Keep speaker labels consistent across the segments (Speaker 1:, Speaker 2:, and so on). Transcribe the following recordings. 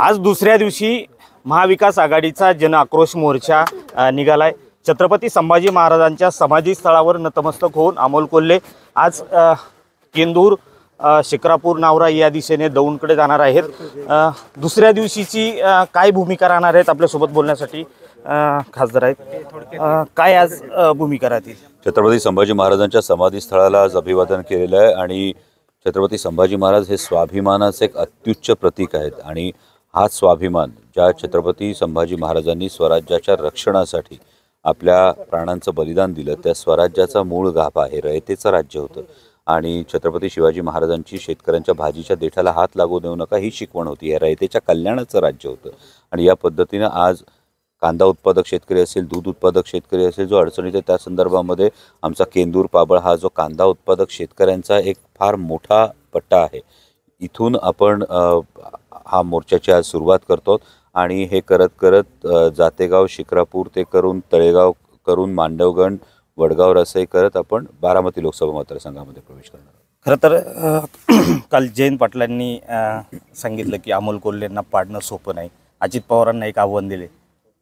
Speaker 1: आज दुसऱ्या दिवशी महाविकास आघाडीचा जन आक्रोश मोर्चा निघालाय छत्रपती संभाजी महाराजांच्या समाधी स्थळावर नतमस्तक होऊन अमोल कोल्हे आज केंदूर शिक्रापूर नावरा या दिशेने दौंडकडे जाणार आहेत दुसऱ्या दिवशीची काय भूमिका राहणार आहेत आपल्यासोबत बोलण्यासाठी खासदार आहेत काय आज भूमिका राहतील
Speaker 2: छत्रपती संभाजी महाराजांच्या समाधी स्थळाला आज अभिवादन केलेलं आहे आणि छत्रपती संभाजी महाराज हे स्वाभिमानाचं एक अत्युच्च प्रतीक आहेत आणि हाच स्वाभिमान ज्या छत्रपती संभाजी महाराजांनी स्वराज्याच्या रक्षणासाठी आपल्या प्राणांचं बलिदान दिलं त्या स्वराज्याचा मूळ गाभा हे रयतेचं राज्य होतं आणि छत्रपती शिवाजी महाराजांची शेतकऱ्यांच्या भाजीच्या देठाला हात लागू देऊ नका ही शिकवण होती हे रयतेच्या कल्याणाचं राज्य होतं आणि या पद्धतीनं आज कांदा उत्पादक शेतकरी असेल दूध उत्पादक शेतकरी असेल जो अडचणीत आहे त्या संदर्भामध्ये आमचा केंदूर पाबळ हा जो कांदा उत्पादक शेतकऱ्यांचा एक फार मोठा पट्टा आहे इथून आपण हा मोर्चाची आज सुरुवात करतो आणि हे करत करत जातेगाव शिक्रापूर ते करून तळेगाव करून मांडवगण वडगाव रसई करत आपण बारामती लोकसभा मतदारसंघामध्ये प्रवेश
Speaker 1: करणार खरं तर काल जयंत पाटलांनी सांगितलं की अमोल कोल्हेंना पाडणं सोपं नाही अजित पवारांना एक आव्हान दिले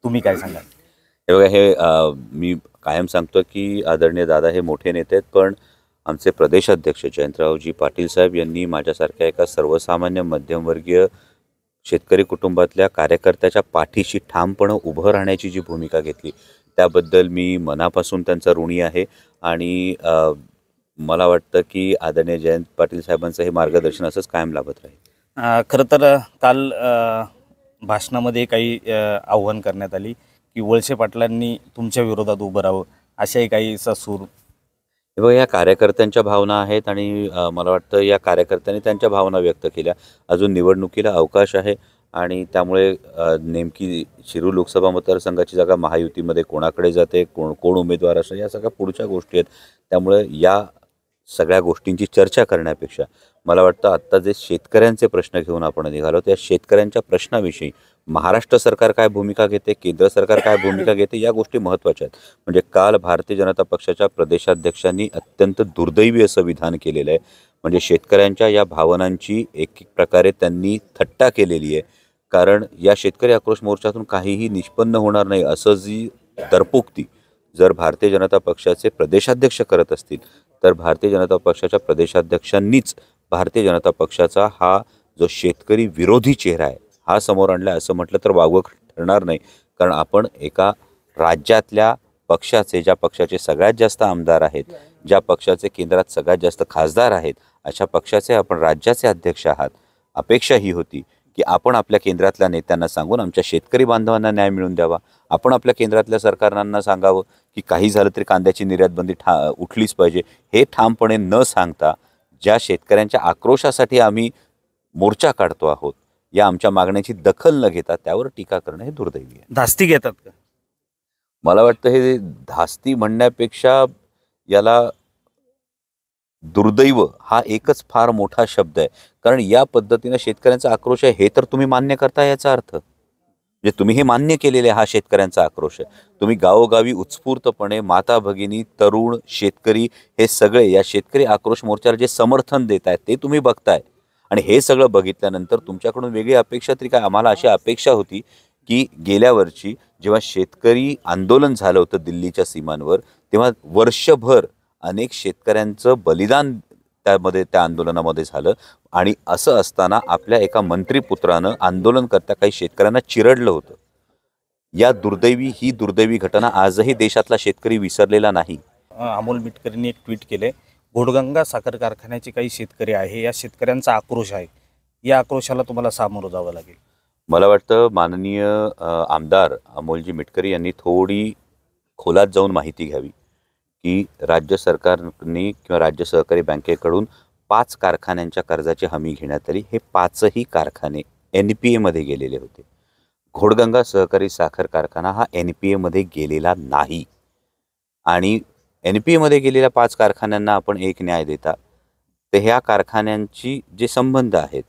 Speaker 1: तुम्ही काय सांगाल
Speaker 2: हे बघा हे मी कायम सांगतो की आदरणीय दादा हे मोठे नेते आहेत पण आमचे प्रदेशाध्यक्ष जयंतरावजी पाटील साहेब यांनी माझ्यासारख्या एका सर्वसामान्य मध्यमवर्गीय शेतकरी कुटुंबातल्या कार्यकर्त्याच्या पाठीशी ठामपणे उभं राहण्याची जी भूमिका घेतली त्याबद्दल मी मनापासून त्यांचा ऋणी आहे आणि मला वाटतं की आदरणीय जयंत पाटील साहेबांचं हे मार्गदर्शन असंच कायम लाभत
Speaker 1: राहील खरं तर काल भाषणामध्ये काही आव्हान करण्यात आली की वळसे पाटलांनी तुमच्या विरोधात उभं राहावं अशाही काही सूर
Speaker 2: बघा या कार्यकर्त्यांच्या
Speaker 1: भावना आहेत
Speaker 2: आणि मला वाटतं या कार्यकर्त्यांनी त्यांच्या भावना व्यक्त केल्या अजून निवडणुकीला अवकाश आहे आणि त्यामुळे नेमकी शिरूर लोकसभा मतदारसंघाची जागा महायुतीमध्ये कोणाकडे जाते कोण कोण उमेदवार असं या सगळ्या पुढच्या गोष्टी आहेत त्यामुळे या सगळ्या गोष्टींची चर्चा करण्यापेक्षा मला वाटतं आत्ता जे शेतकऱ्यांचे प्रश्न घेऊन आपण निघालो त्या शेतकऱ्यांच्या प्रश्नाविषयी महाराष्ट्र सरकार काय भूमिका घेते केंद्र सरकार काय भूमिका घेते या गोष्टी महत्त्वाच्या आहेत म्हणजे काल भारतीय जनता पक्षाच्या प्रदेशाध्यक्षांनी अत्यंत दुर्दैवी असं विधान केलेलं आहे म्हणजे शेतकऱ्यांच्या या भावनांची एक एक प्रकारे त्यांनी थट्टा केलेली आहे कारण या शेतकरी आक्रोश मोर्चातून काहीही निष्पन्न होणार नाही असं जी दरपोक्ती जर भारतीय जनता पक्षाचे प्रदेशाध्यक्ष करत असतील तर भारतीय जनता पक्षाच्या प्रदेशाध्यक्षांनीच भारतीय जनता पक्षाचा हा जो शेतकरी विरोधी चेहरा आहे हा समोर आणला असं म्हटलं तर वागवं ठरणार नाही कारण आपण एका राज्यातल्या पक्षाचे ज्या पक्षाचे सगळ्यात जास्त आमदार आहेत ज्या पक्षाचे केंद्रात सगळ्यात जास्त खासदार आहेत अशा पक्षाचे आपण राज्याचे अध्यक्ष आहात अपेक्षा ही होती की आपण आपल्या केंद्रातल्या नेत्यांना सांगून आमच्या शेतकरी बांधवांना न्याय मिळवून द्यावा आपण आपल्या केंद्रातल्या सरकारांना सांगावं की काही झालं तरी कांद्याची निर्यातबंदी ठा उठलीच पाहिजे हे ठामपणे न सांगता ज्या शेतकऱ्यांच्या आक्रोशासाठी आम्ही मोर्चा काढतो आहोत या आमच्या मागण्याची दखल न घेता त्यावर टीका करणं हे दुर्दैवी
Speaker 1: आहे धास्ती घेतात का
Speaker 2: मला वाटतं हे धास्ती म्हणण्यापेक्षा याला दुर्दैव हा एकच फार मोठा शब्द आहे कारण या पद्धतीनं शेतकऱ्यांचा आक्रोश आहे हे तर तुम्ही मान्य करता याचा अर्थ म्हणजे तुम्ही हे मान्य केलेले हा शेतकऱ्यांचा आक्रोश आहे तुम्ही गावोगावी उत्स्फूर्तपणे माता भगिनी तरुण शेतकरी हे सगळे या शेतकरी आक्रोश मोर्चाला जे समर्थन देत आहेत ते तुम्ही बघताय आणि हे सगळं बघितल्यानंतर तुमच्याकडून वेगळी अपेक्षा तरी काय आम्हाला अशी अपेक्षा होती की गेल्या वर्षी जेव्हा शेतकरी आंदोलन झालं होतं दिल्लीच्या सीमांवर तेव्हा वर्षभर अनेक शेतकऱ्यांचं बलिदान त्यामध्ये त्या आंदोलनामध्ये झालं आणि असं असताना आपल्या एका मंत्रीपुत्रानं आंदोलन करता काही शेतकऱ्यांना चिरडलं होतं या दुर्दैवी ही दुर्दैवी घटना आजही देशातला शेतकरी विसरलेला नाही
Speaker 1: अमोल मिटकरींनी एक ट्विट केले घोडगंगा साखर कारखान्याचे काही शेतकरी आहे या शेतकऱ्यांचा आक्रोश आहे या आक्रोशाला तुम्हाला सामोरं जावं लागेल
Speaker 2: मला वाटतं माननीय आमदार अमोलजी मिटकरी यांनी थोडी खोलात जाऊन माहिती घ्यावी की राज्य सरकारने किंवा राज्य सहकारी बँकेकडून पाच कारखान्यांच्या कर्जाची हमी घेण्यात आली हे पाचही कारखाने एन पी एमध्ये गेलेले होते घोडगंगा सहकारी साखर कारखाना हा एन पी एमध्ये गेलेला नाही आणि एन पी एमध्ये गेलेल्या पाच कारखान्यांना आपण एक न्याय देता तर ह्या कारखान्यांची जे संबंध आहेत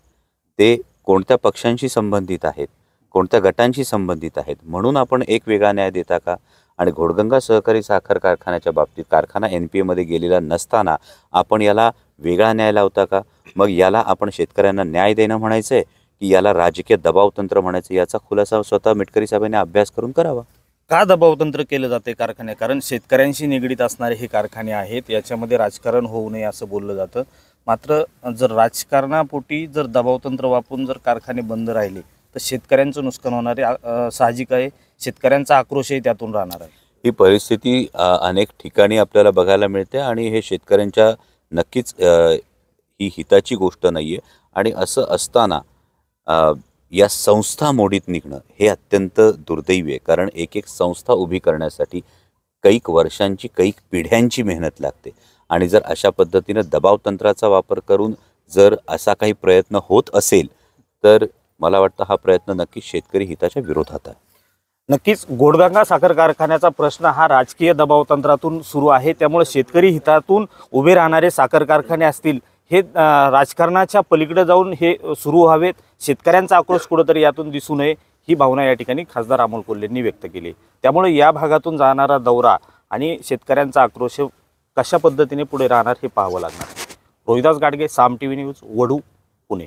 Speaker 2: ते कोणत्या पक्षांशी संबंधित आहेत कोणत्या गटांशी संबंधित आहेत म्हणून आपण एक वेगळा न्याय देता का आणि घोडगंगा सहकारी साखर कारखान्याच्या बाबतीत कारखाना एन पी एमध्ये गेलेला नसताना आपण याला वेगळा न्याय लावता का मग याला आपण शेतकऱ्यांना न्याय देणं म्हणायचं आहे की याला राजकीय दबावतंत्र म्हणायचं याचा खुलासा स्वतः मिटकरी साहेबांनी अभ्यास करून करावा
Speaker 1: का दबाव तंत्र केलं जाते कारखाने कारण शेतकऱ्यांशी निगडीत असणारे हे कारखाने आहेत याच्यामध्ये राजकारण होऊ नये असं बोललं जातं मात्र जर राजकारणापोटी जर दबावतंत्र वापरून जर कारखाने बंद राहिले तर शेतकऱ्यांचं नुकसान होणार आहे साहजिक आहे शेतकऱ्यांचा आक्रोशही त्यातून राहणार आहे
Speaker 2: ही परिस्थिती अनेक ठिकाणी आपल्याला बघायला मिळते आणि हे शेतकऱ्यांच्या नक्कीच ही हिताची गोष्ट नाही आहे आणि असं असताना या संस्था मोडीत निघणं हे अत्यंत दुर्दैवी आहे कारण एक एक संस्था उभी करण्यासाठी कैक वर्षांची कैक पिढ्यांची मेहनत लागते आणि जर अशा पद्धतीनं दबावतंत्राचा वापर करून जर असा काही प्रयत्न होत असेल तर मला वाटतं हा प्रयत्न नक्कीच शेतकरी हिताच्या विरोधात आहे
Speaker 1: नक्कीच गोडगंगा साखर कारखान्याचा प्रश्न हा राजकीय दबाव तंत्रातून सुरू आहे त्यामुळे शेतकरी हितातून उभे राहणारे साखर कारखाने असतील हे राजकारणाच्या पलीकडे जाऊन हे सुरू व्हावेत शेतकऱ्यांचा आक्रोश कुठंतरी यातून दिसू नये ही भावना या ठिकाणी खासदार अमोल कोल्हेंनी व्यक्त केली त्यामुळे या भागातून जाणारा दौरा आणि शेतकऱ्यांचा आक्रोश कशा पद्धतीने पुढे राहणार हे पाहावं लागणार Rohidas Gadge Saam T V news Vadu Pune